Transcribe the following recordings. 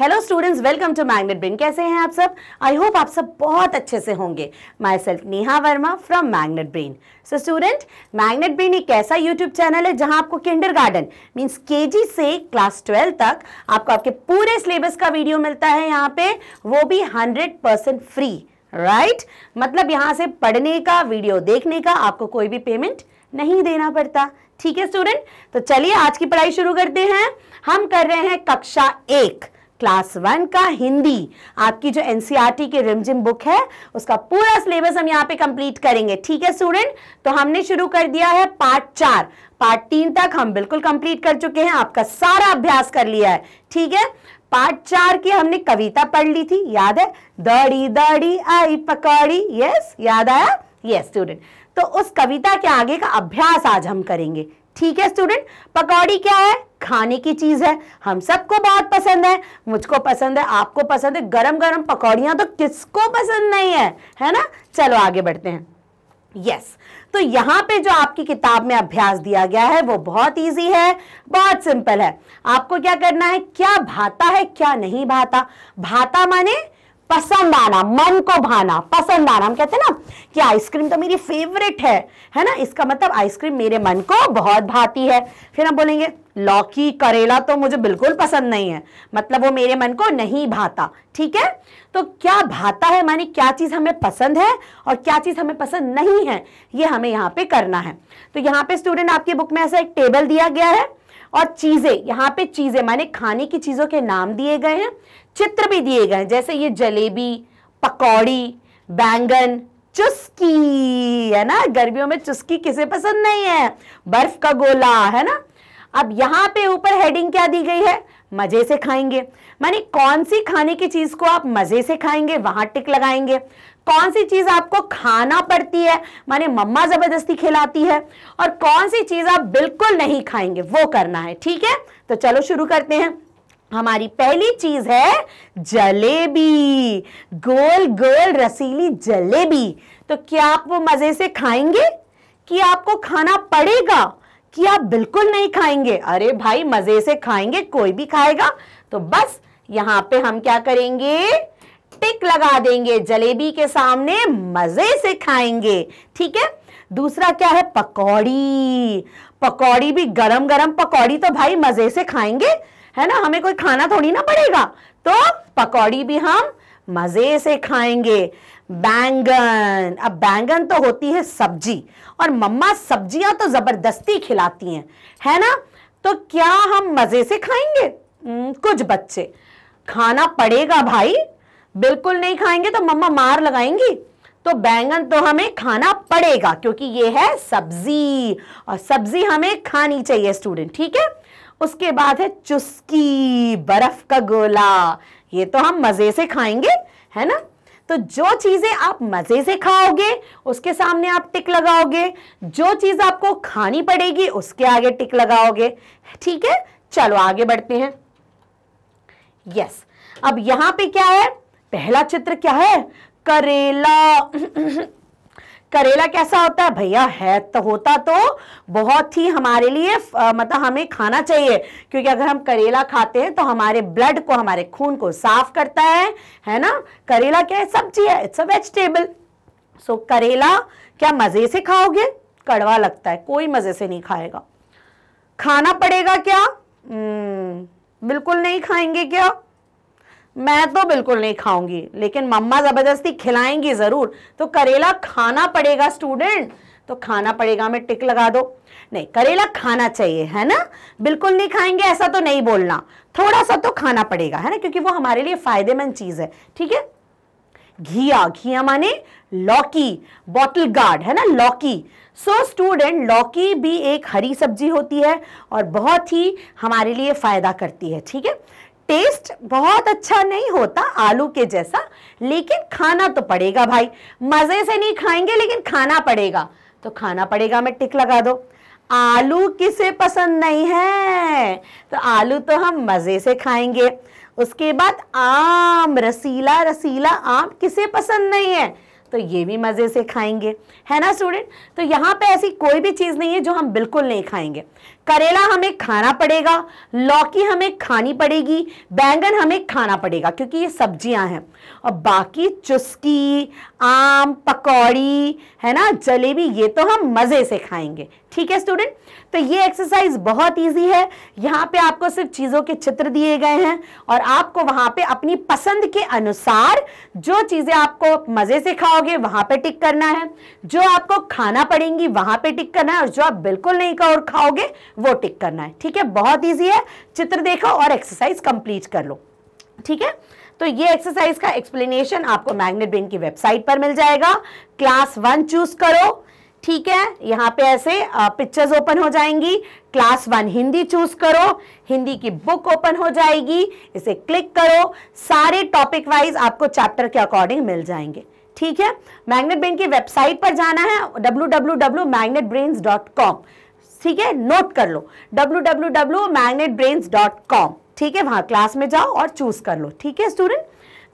Hello students welcome to Magnet Brains कैसे हैं आप सब आई होप आप सब बहुत अच्छे से होंगे myself Neha Verma from Magnet Brain so student Magnet Brain एक ऐसा यूट्यूब चैनल है जहां आपको किंडर गार्डन मीन्स के से क्लास ट्वेल्व तक आपको आपके पूरे सिलेबस का वीडियो मिलता है यहाँ पे वो भी हंड्रेड परसेंट फ्री राइट मतलब यहाँ से पढ़ने का वीडियो देखने का आपको कोई भी पेमेंट नहीं देना पड़ता ठीक है स्टूडेंट तो चलिए आज की पढ़ाई शुरू करते हैं हम कर रहे हैं कक्षा एक क्लास वन का हिंदी आपकी जो एनसीईआरटी e की रिमझिम बुक है उसका पूरा सिलेबस हम यहाँ पे कंप्लीट करेंगे ठीक है स्टूडेंट तो हमने शुरू कर दिया है पार्ट चार पार्ट तीन तक हम बिल्कुल कंप्लीट कर चुके हैं आपका सारा अभ्यास कर लिया है ठीक है पार्ट चार की हमने कविता पढ़ ली थी याद है दड़ी दड़ी आई पकौड़ी यस याद आया यस स्टूडेंट तो उस कविता के आगे का अभ्यास आज हम करेंगे ठीक है स्टूडेंट पकौड़ी क्या है खाने की चीज़ है हम सबको बहुत पसंद है मुझको पसंद है आपको पसंद है गरम गरम पकौड़िया तो किसको पसंद नहीं है है ना चलो आगे बढ़ते हैं यस yes. तो यहां पे जो आपकी किताब में अभ्यास दिया गया है वो बहुत इजी है बहुत सिंपल है आपको क्या करना है क्या भाता है क्या नहीं भाता भाता माने पसंद आना मन को भाना पसंद आना हम कहते हैं ना कि आइसक्रीम तो मेरी फेवरेट है है ना इसका मतलब आइसक्रीम मेरे मन को बहुत भाती है फिर हम बोलेंगे लौकी करेला तो मुझे बिल्कुल पसंद नहीं है मतलब वो मेरे मन को नहीं भाता ठीक है तो क्या भाता है माने क्या चीज़ हमें पसंद है और क्या चीज़ हमें पसंद नहीं है ये हमें यहाँ पे करना है तो यहाँ पे स्टूडेंट आपकी बुक में ऐसा एक टेबल दिया गया है और चीज़ें यहाँ पे चीज़ें माने खाने की चीज़ों के नाम दिए गए हैं चित्र भी दिए गए हैं जैसे ये जलेबी पकौड़ी बैंगन चुस्की है ना गर्मियों में चुस्की किसे पसंद नहीं है बर्फ का गोला है ना अब यहाँ पे ऊपर हेडिंग क्या दी गई है मज़े से खाएंगे माने कौन सी खाने की चीज़ को आप मज़े से खाएंगे वहाँ टिक लगाएंगे कौन सी चीज़ आपको खाना पड़ती है माने मम्मा ज़बरदस्ती खिलाती है और कौन सी चीज़ आप बिल्कुल नहीं खाएंगे वो करना है ठीक है तो चलो शुरू करते हैं हमारी पहली चीज है जलेबी गोल गोल रसीली जलेबी तो क्या आप वो मजे से खाएंगे कि आपको खाना पड़ेगा कि आप बिल्कुल नहीं खाएंगे अरे भाई मजे से खाएंगे कोई भी खाएगा तो बस यहाँ पे हम क्या करेंगे टिक लगा देंगे जलेबी के सामने मजे से खाएंगे ठीक है दूसरा क्या है पकौड़ी पकौड़ी भी गरम गरम पकौड़ी तो भाई मजे से खाएंगे है ना हमें कोई खाना थोड़ी ना पड़ेगा तो पकौड़ी भी हम मजे से खाएंगे बैंगन अब बैंगन तो होती है सब्जी और मम्मा सब्जियां तो जबरदस्ती खिलाती हैं है ना तो क्या हम मजे से खाएंगे हम्म, कुछ बच्चे खाना पड़ेगा भाई बिल्कुल नहीं खाएंगे तो मम्मा मार लगाएंगी तो बैंगन तो हमें खाना पड़ेगा क्योंकि ये है सब्जी और सब्जी हमें खानी चाहिए स्टूडेंट ठीक है उसके बाद है चुस्की बर्फ का गोला ये तो हम मजे से खाएंगे है ना तो जो चीज़ें आप मज़े से खाओगे उसके सामने आप टिक लगाओगे जो चीज़ आपको खानी पड़ेगी उसके आगे टिक लगाओगे ठीक है चलो आगे बढ़ते हैं यस अब यहां पे क्या है पहला चित्र क्या है करेला करेला कैसा होता है भैया है तो होता तो बहुत ही हमारे लिए मतलब हमें खाना चाहिए क्योंकि अगर हम करेला खाते हैं तो हमारे ब्लड को हमारे खून को साफ करता है है ना करेला क्या है सब्जी है इट्स अ वेजिटेबल सो करेला क्या मज़े से खाओगे कड़वा लगता है कोई मज़े से नहीं खाएगा खाना पड़ेगा क्या hmm, बिल्कुल नहीं खाएंगे क्या मैं तो बिल्कुल नहीं खाऊंगी लेकिन मम्मा ज़बरदस्ती खिलाएंगी ज़रूर तो करेला खाना पड़ेगा स्टूडेंट तो खाना पड़ेगा मैं टिक लगा दो नहीं करेला खाना चाहिए है ना बिल्कुल नहीं खाएंगे ऐसा तो नहीं बोलना थोड़ा सा तो खाना पड़ेगा है ना क्योंकि वो हमारे लिए फायदेमंद चीज़ है ठीक है घिया घिया माने लौकी बॉटल गार्ड है ना लौकी सो so, स्टूडेंट लौकी भी एक हरी सब्जी होती है और बहुत ही हमारे लिए फ़ायदा करती है ठीक है टेस्ट बहुत अच्छा नहीं होता आलू के जैसा लेकिन खाना तो पड़ेगा भाई मज़े से नहीं खाएंगे लेकिन खाना पड़ेगा तो खाना पड़ेगा मैं टिक लगा दो आलू किसे पसंद नहीं है तो आलू तो हम मज़े से खाएंगे उसके बाद आम रसीला रसीला आम किसे पसंद नहीं है तो ये भी मज़े से खाएंगे है ना स्टूडेंट तो यहाँ पे ऐसी कोई भी चीज़ नहीं है जो हम बिल्कुल नहीं खाएंगे करेला हमें खाना पड़ेगा लौकी हमें खानी पड़ेगी बैंगन हमें खाना पड़ेगा क्योंकि ये सब्जियाँ हैं और बाकी चुस्की आम पकौड़ी है ना जलेबी ये तो हम मज़े से खाएंगे ठीक है स्टूडेंट तो ये एक्सरसाइज बहुत इजी है यहाँ पे आपको सिर्फ चीज़ों के चित्र दिए गए हैं और आपको वहां पे अपनी पसंद के अनुसार जो चीज़ें आपको मज़े से खाओगे वहां पे टिक करना है जो आपको खाना पड़ेगी वहां पे टिक करना है और जो आप बिल्कुल नहीं खाओ और खाओगे वो टिक करना है ठीक है बहुत ईजी है चित्र देखो और एक्सरसाइज कंप्लीट कर लो ठीक है तो ये एक्सरसाइज का एक्सप्लेनेशन आपको मैग्नेट बिन की वेबसाइट पर मिल जाएगा क्लास वन चूज करो ठीक है यहाँ पे ऐसे पिक्चर्स ओपन हो जाएंगी क्लास वन हिंदी चूज करो हिंदी की बुक ओपन हो जाएगी इसे क्लिक करो सारे टॉपिक वाइज आपको चैप्टर के अकॉर्डिंग मिल जाएंगे ठीक है मैग्नेट ब्रेन की वेबसाइट पर जाना है www.magnetbrains.com ठीक है नोट कर लो www.magnetbrains.com ठीक है वहां क्लास में जाओ और चूज कर लो ठीक है स्टूडेंट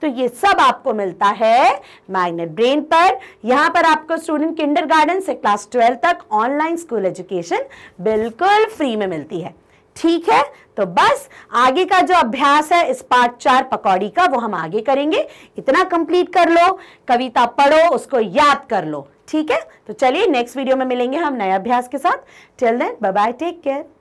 तो ये सब आपको मिलता है मैग्नेट ब्रेन पर यहाँ पर आपको स्टूडेंट किंडर से क्लास ट्वेल्व तक ऑनलाइन स्कूल एजुकेशन बिल्कुल फ्री में मिलती है ठीक है तो बस आगे का जो अभ्यास है इस पार्ट चार पकौड़ी का वो हम आगे करेंगे इतना कंप्लीट कर लो कविता पढ़ो उसको याद कर लो ठीक है तो चलिए नेक्स्ट वीडियो में मिलेंगे हम नए अभ्यास के साथ till then bye bye take care